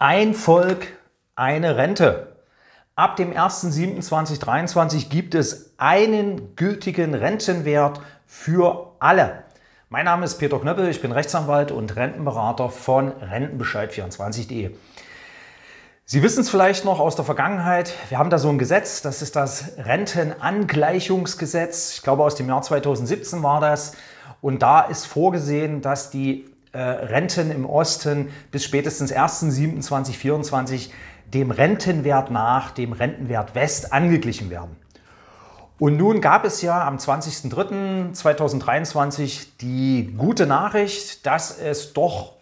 Ein Volk, eine Rente. Ab dem 1.7.2023 gibt es einen gültigen Rentenwert für alle. Mein Name ist Peter Knöppel, ich bin Rechtsanwalt und Rentenberater von Rentenbescheid24.de. Sie wissen es vielleicht noch aus der Vergangenheit, wir haben da so ein Gesetz, das ist das Rentenangleichungsgesetz. Ich glaube, aus dem Jahr 2017 war das. Und da ist vorgesehen, dass die äh, Renten im Osten bis spätestens 1.7.2024 dem Rentenwert nach, dem Rentenwert West angeglichen werden. Und nun gab es ja am 20.03.2023 die gute Nachricht, dass es doch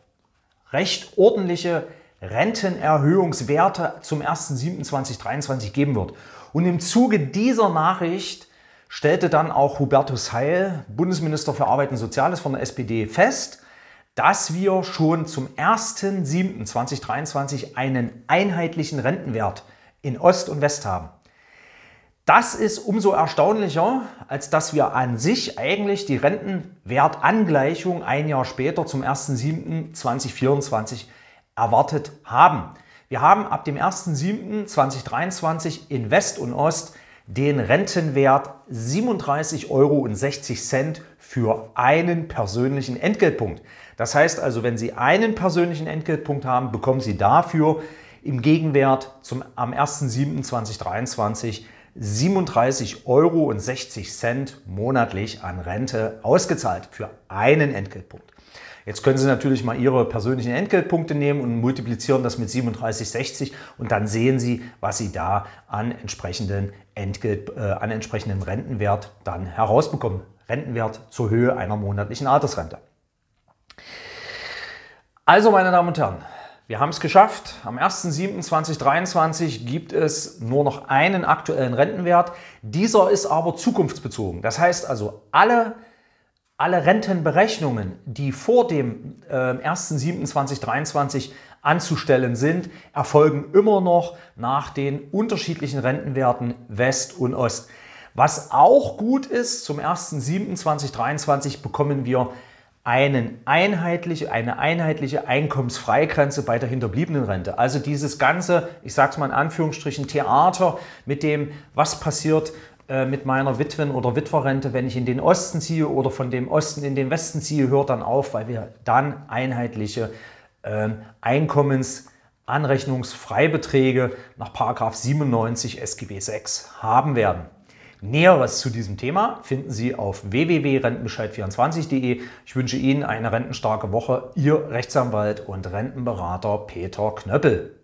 recht ordentliche Rentenerhöhungswerte zum 1.7.2023 geben wird. Und im Zuge dieser Nachricht stellte dann auch Hubertus Heil, Bundesminister für Arbeit und Soziales von der SPD, fest, dass wir schon zum 1.7.2023 einen einheitlichen Rentenwert in Ost und West haben. Das ist umso erstaunlicher, als dass wir an sich eigentlich die Rentenwertangleichung ein Jahr später zum 1.7.2024 erwartet haben. Wir haben ab dem 1.7.2023 in West und Ost den Rentenwert 37,60 Euro für einen persönlichen Entgeltpunkt. Das heißt also, wenn Sie einen persönlichen Entgeltpunkt haben, bekommen Sie dafür im Gegenwert zum, am 1.7.2023 37,60 Euro monatlich an Rente ausgezahlt für einen Entgeltpunkt. Jetzt können Sie natürlich mal Ihre persönlichen Entgeltpunkte nehmen und multiplizieren das mit 37,60 und dann sehen Sie, was Sie da an entsprechenden, Entgelt, äh, an entsprechenden Rentenwert dann herausbekommen. Rentenwert zur Höhe einer monatlichen Altersrente. Also, meine Damen und Herren, wir haben es geschafft. Am 1.7.2023 gibt es nur noch einen aktuellen Rentenwert. Dieser ist aber zukunftsbezogen. Das heißt also, alle alle Rentenberechnungen, die vor dem äh, 1.7.2023 anzustellen sind, erfolgen immer noch nach den unterschiedlichen Rentenwerten West und Ost. Was auch gut ist, zum 1.7.2023 bekommen wir einen einheitliche, eine einheitliche Einkommensfreigrenze bei der hinterbliebenen Rente. Also dieses ganze, ich sage es mal in Anführungsstrichen, Theater mit dem, was passiert äh, mit meiner Witwen- oder Witwerrente, wenn ich in den Osten ziehe oder von dem Osten in den Westen ziehe, hört dann auf, weil wir dann einheitliche ähm, Einkommensanrechnungsfreibeträge nach 97 SGB 6 haben werden. Näheres zu diesem Thema finden Sie auf www.rentenbescheid24.de. Ich wünsche Ihnen eine rentenstarke Woche. Ihr Rechtsanwalt und Rentenberater Peter Knöppel.